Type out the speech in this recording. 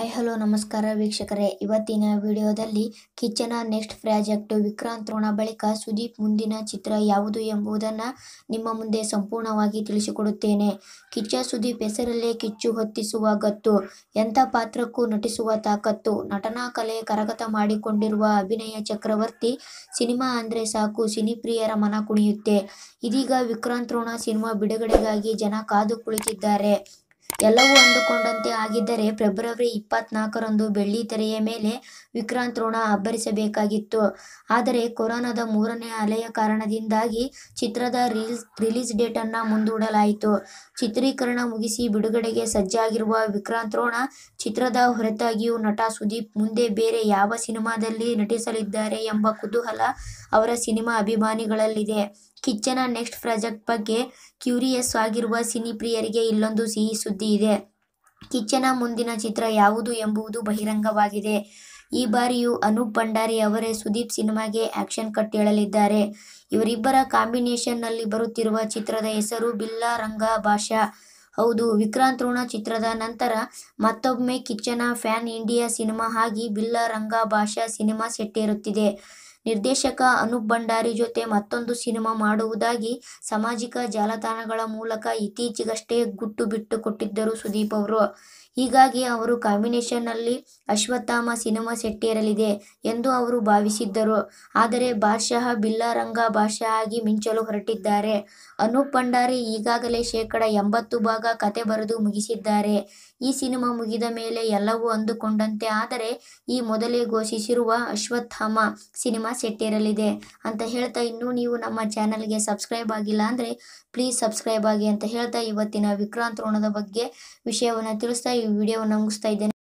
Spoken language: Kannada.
ಹಾಯ್ ಹಲೋ ನಮಸ್ಕಾರ ವೀಕ್ಷಕರೇ ಇವತ್ತಿನ ವಿಡಿಯೋದಲ್ಲಿ ಕಿಚ್ಚನ ನೆಕ್ಸ್ಟ್ ಪ್ರಾಜೆಕ್ಟ್ ವಿಕ್ರಾಂತ್ ರೋಣ ಬಳಿಕ ಸುದೀಪ್ ಮುಂದಿನ ಚಿತ್ರ ಯಾವುದು ಎಂಬುದನ್ನು ನಿಮ್ಮ ಮುಂದೆ ಸಂಪೂರ್ಣವಾಗಿ ತಿಳಿಸಿಕೊಡುತ್ತೇನೆ ಕಿಚ್ಚ ಸುದೀಪ್ ಹೆಸರಲ್ಲೇ ಕಿಚ್ಚು ಹೊತ್ತಿಸುವ ಗತ್ತು ಎಂಥ ಪಾತ್ರಕ್ಕೂ ನಟಿಸುವ ತಾಕತ್ತು ನಟನಾ ಕಲೆ ಕರಗತ ಮಾಡಿಕೊಂಡಿರುವ ಅಭಿನಯ ಚಕ್ರವರ್ತಿ ಸಿನಿಮಾ ಅಂದರೆ ಸಾಕು ಸಿನಿಪ್ರಿಯರ ಮನ ಕುಣಿಯುತ್ತೆ ಇದೀಗ ವಿಕ್ರಾಂತ್ ರೋಣ ಸಿನಿಮಾ ಬಿಡುಗಡೆಗಾಗಿ ಜನ ಕಾದು ಕುಳಿತಿದ್ದಾರೆ ಎಲ್ಲವೂ ಅಂದುಕೊಂಡಂತೆ ಆಗಿದ್ದರೆ ಫೆಬ್ರವರಿ ಇಪ್ಪತ್ನಾಲ್ಕರಂದು ತೆರೆಯ ಮೇಲೆ ವಿಕ್ರಾಂತ್ ರೋಣ ಅಬ್ಬರಿಸಬೇಕಾಗಿತ್ತು ಆದರೆ ಕೊರೋನಾದ ಮೂರನೇ ಅಲೆಯ ಕಾರಣದಿಂದಾಗಿ ಚಿತ್ರದ ರಿಲೀಸ್ ರಿಲೀಸ್ ಡೇಟನ್ನು ಮುಂದೂಡಲಾಯಿತು ಚಿತ್ರೀಕರಣ ಮುಗಿಸಿ ಬಿಡುಗಡೆಗೆ ಸಜ್ಜಾಗಿರುವ ವಿಕ್ರಾಂತ್ ರೋಣ ಚಿತ್ರದ ಹೊರತಾಗಿಯೂ ನಟ ಸುದೀಪ್ ಮುಂದೆ ಬೇರೆ ಯಾವ ಸಿನಿಮಾದಲ್ಲಿ ನಟಿಸಲಿದ್ದಾರೆ ಎಂಬ ಕುತೂಹಲ ಅವರ ಸಿನಿಮಾ ಅಭಿಮಾನಿಗಳಲ್ಲಿದೆ ಕಿಚ್ಚನ ನೆಕ್ಸ್ಟ್ ಪ್ರಾಜೆಕ್ಟ್ ಬಗ್ಗೆ ಕ್ಯೂರಿಯಸ್ ಆಗಿರುವ ಸಿನಿ ಪ್ರಿಯರಿಗೆ ಇಲ್ಲೊಂದು ಸಿಹಿ ಸುದ್ದಿ ಇದೆ ಕಿಚ್ಚನ ಮುಂದಿನ ಚಿತ್ರ ಯಾವುದು ಎಂಬುದು ಬಹಿರಂಗವಾಗಿದೆ ಈ ಬಾರಿಯೂ ಅನೂಪ್ ಭಂಡಾರಿ ಅವರೇ ಸುದೀಪ್ ಸಿನಿಮಾಗೆ ಆಕ್ಷನ್ ಕಟ್ ಹೇಳಲಿದ್ದಾರೆ ಇವರಿಬ್ಬರ ಕಾಂಬಿನೇಷನ್ನಲ್ಲಿ ಬರುತ್ತಿರುವ ಚಿತ್ರದ ಹೆಸರು ಬಿಲ್ಲಾ ರಂಗ ಭಾಷಾ ಹೌದು ವಿಕ್ರಾಂತ್ ಋಣ ಚಿತ್ರದ ನಂತರ ಮತ್ತೊಮ್ಮೆ ಕಿಚ್ಚನ ಫ್ಯಾನ್ ಇಂಡಿಯಾ ಸಿನಿಮಾ ಆಗಿ ಬಿಲ್ಲಾ ರಂಗ ಭಾಷಾ ಸಿನಿಮಾ ಸೆಟ್ಟೇರುತ್ತಿದೆ ನಿರ್ದೇಶಕ ಅನೂಪ್ ಭಂಡಾರಿ ಜೊತೆ ಮತ್ತೊಂದು ಸಿನಿಮಾ ಮಾಡುವುದಾಗಿ ಸಾಮಾಜಿಕ ಜಾಲತಾಣಗಳ ಮೂಲಕ ಇತ್ತೀಚೆಗಷ್ಟೇ ಗುಟ್ಟು ಬಿಟ್ಟು ಕೊಟ್ಟಿದ್ದರು ಸುದೀಪ್ ಅವರು ಹೀಗಾಗಿ ಅವರು ಕಾಂಬಿನೇಷನ್ನಲ್ಲಿ ಅಶ್ವತ್ಥಾಮ ಸಿನಿಮಾ ಸೆಟ್ಟೇರಲಿದೆ ಎಂದು ಅವರು ಭಾವಿಸಿದ್ದರು ಆದರೆ ಬಾದಶಃ ಬಿಲ್ಲಾರಂಗ ಭಾಷಾ ಆಗಿ ಮಿಂಚಲು ಹೊರಟಿದ್ದಾರೆ ಅನೂಪ್ ಭಂಡಾರಿ ಈಗಾಗಲೇ ಶೇಕಡ ಎಂಬತ್ತು ಭಾಗ ಕತೆ ಬರೆದು ಮುಗಿಸಿದ್ದಾರೆ ಈ ಸಿನಿಮಾ ಮುಗಿದ ಮೇಲೆ ಎಲ್ಲವೂ ಅಂದುಕೊಂಡಂತೆ ಆದರೆ ಈ ಮೊದಲೇ ಘೋಷಿಸಿರುವ ಅಶ್ವತ್ಥಾಮ ಸಿನಿಮಾ ಸೆಟ್ ಸೆಟ್ಟಿರಲಿದೆ ಅಂತ ಹೇಳ್ತಾ ಇನ್ನೂ ನೀವು ನಮ್ಮ ಚಾನಲ್ಗೆ ಸಬ್ಸ್ಕ್ರೈಬ್ ಆಗಿಲ್ಲ ಅಂದರೆ ಪ್ಲೀಸ್ ಸಬ್ಸ್ಕ್ರೈಬ್ ಆಗಿ ಅಂತ ಹೇಳ್ತಾ ಇವತ್ತಿನ ವಿಕ್ರಾಂತ್ ರೋಣದ ಬಗ್ಗೆ ವಿಷಯವನ್ನು ತಿಳಿಸ್ತಾ ಈ ವಿಡಿಯೋವನ್ನು ಮುಗಿಸ್ತಾ ಇದ್ದೇನೆ